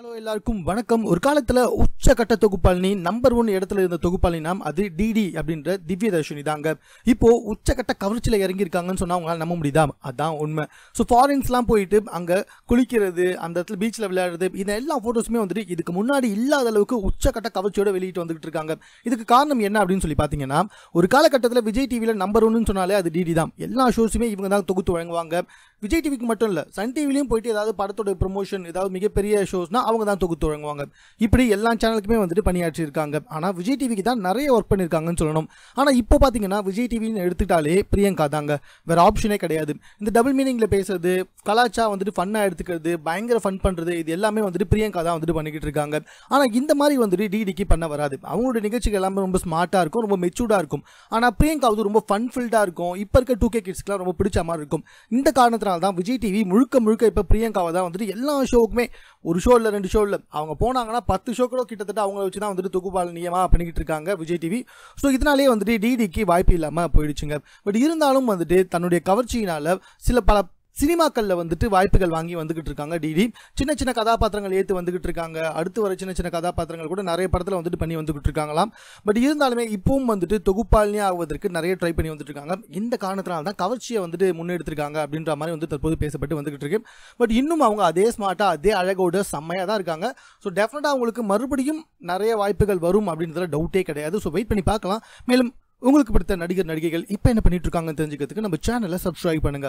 hello எல்லாருக்கும் வணக்கம் ஒரு காலத்தில் உச்சகட்ட தொகுப்பாளினி நம்பர் ஒன் இடத்துல இருந்த நாம் அது டிடி அப்படின்ற திவ்ய தர்ஷினி தாங்க இப்போ உச்சகட்ட கவர்ச்சியில் இறங்கியிருக்காங்கன்னு சொன்னால் அவங்களால நம்ப முடியுதா அதுதான் உண்மை ஸோ ஃபாரின்ஸ்லாம் போயிட்டு அங்கே குளிக்கிறது அந்த இடத்துல பீச்சில் விளையாடுறது இந்த எல்லா ஃபோட்டோஸுமே வந்துட்டு இதுக்கு முன்னாடி இல்லாத அளவுக்கு உச்சகட்ட கவர்ச்சியோடு வெளியிட்டு வந்துகிட்டு இருக்காங்க இதுக்கு காரணம் என்ன அப்படின்னு சொல்லி பார்த்தீங்கன்னா ஒரு காலகட்டத்தில் விஜய் டிவியில் நம்பர் ஒன்னு சொன்னாலே அது டிடி தான் எல்லா ஷோஸுமே இவங்க தான் தொகுத்து வழங்குவாங்க விஜய் டிவிக்கு மட்டும் இல்லை சன் டிவிலையும் போயிட்டு ஏதாவது படத்தோட ப்ரொமோஷன் ஏதாவது மிகப்பெரிய ஷோஸ்னால் அவங்க தான் தொகுத்து வழங்குவாங்க இப்படி எல்லா சேனலுக்குமே வந்துட்டு பணியாற்றியிருக்காங்க ஆனால் விஜய் டிவிக்கு தான் நிறைய ஒர்க் பண்ணியிருக்காங்கன்னு சொல்லணும் ஆனால் இப்போ பார்த்தீங்கன்னா விஜய் டிவின்னு எடுத்துக்கிட்டாலே பிரியங்கா தாங்க வேறு ஆப்ஷனே கிடையாது இந்த டபுள் மீனிங்கில் பேசுறது கலாச்சா வந்துட்டு ஃபன்னாக எடுத்துக்கிறது பயங்கர ஃபன் பண்ணுறது இது எல்லாமே வந்துட்டு பிரியங்கா தான் வந்துட்டு பண்ணிக்கிட்டு இருக்காங்க ஆனால் இந்த மாதிரி வந்துட்டு டிடிக்கு பண்ண வராது அவங்களோட நிகழ்ச்சிகள் எல்லாமே ரொம்ப ஸ்மார்ட்டாக இருக்கும் ரொம்ப மெச்சூர்டாக இருக்கும் ஆனால் பிரியங்கா வந்து ரொம்ப ஃபில்டாக இருக்கும் இப்போ இருக்க டூ கே கிட்ஸ்க்குலாம் ரொம்ப பிடிச்ச மாதிரி இருக்கும் இந்த காரணத்தினால தான் விஜய் டிவி முழுக்க முழுக்க இப்போ பிரியங்காவை தான் வந்துட்டு எல்லா ஷோவுக்குமே ஒரு ஷோ இல்லை ரெண்டு ஷோ இல்லை அவங்க போனாங்கன்னா பத்து ஷோக்களோ கிட்டத்தட்ட அவங்கள வச்சு தான் வந்துட்டு தொகுப்பாளர் நியமாக பண்ணிக்கிட்டு இருக்காங்க விஜய் டிவி ஸோ இதனாலேயே வந்துட்டு டிடிக்கு வாய்ப்பு இல்லாமல் போயிடுச்சுங்க பட் இருந்தாலும் வந்துட்டு தன்னுடைய கவர்ச்சியினால் சில பல சினிமாக்களில் வந்துட்டு வாய்ப்புகள் வாங்கி வந்துகிட்டு இருக்காங்க டிடி சின்ன சின்ன கதாபாத்திரங்கள் ஏற்று வந்துகிட்டு இருக்காங்க அடுத்து வர சின்ன சின்ன கதாபாத்திரங்கள் கூட நிறைய படத்தில் வந்துட்டு பண்ணி வந்துகிட்டு இருக்காங்களாம் பட் இருந்தாலுமே இப்பவும் வந்துட்டு தொகுப்பாளினே ஆகுவதற்கு நிறைய ட்ரை பண்ணி வந்துட்டு இருக்காங்க இந்த காரணத்தினால தான் கவர்ச்சியை வந்துட்டு முன்னெடுத்திருக்காங்க அப்படின்ற மாதிரி வந்து தற்போது பேசப்பட்டு வந்துகிட்டு இருக்கு பட் இன்னும் அவங்க அதே ஸ்மார்ட்டாக அதே அழகோட செம்மையாக தான் இருக்காங்க ஸோ டெஃபினட்டாக அவங்களுக்கு மறுபடியும் நிறைய வாய்ப்புகள் வரும் அப்படின்றத டவுட்டே கிடையாது ஸோ வெயிட் பண்ணி பார்க்கலாம் மேலும் உங்களுக்கு பிடித்த நடிகர் நடிகைகள் இப்போ என்ன பண்ணிட்டு இருக்காங்கன்னு தெரிஞ்சுக்கிறதுக்கு நம்ம சேனலை சப்ஸ்கிரைப் பண்ணுங்கள்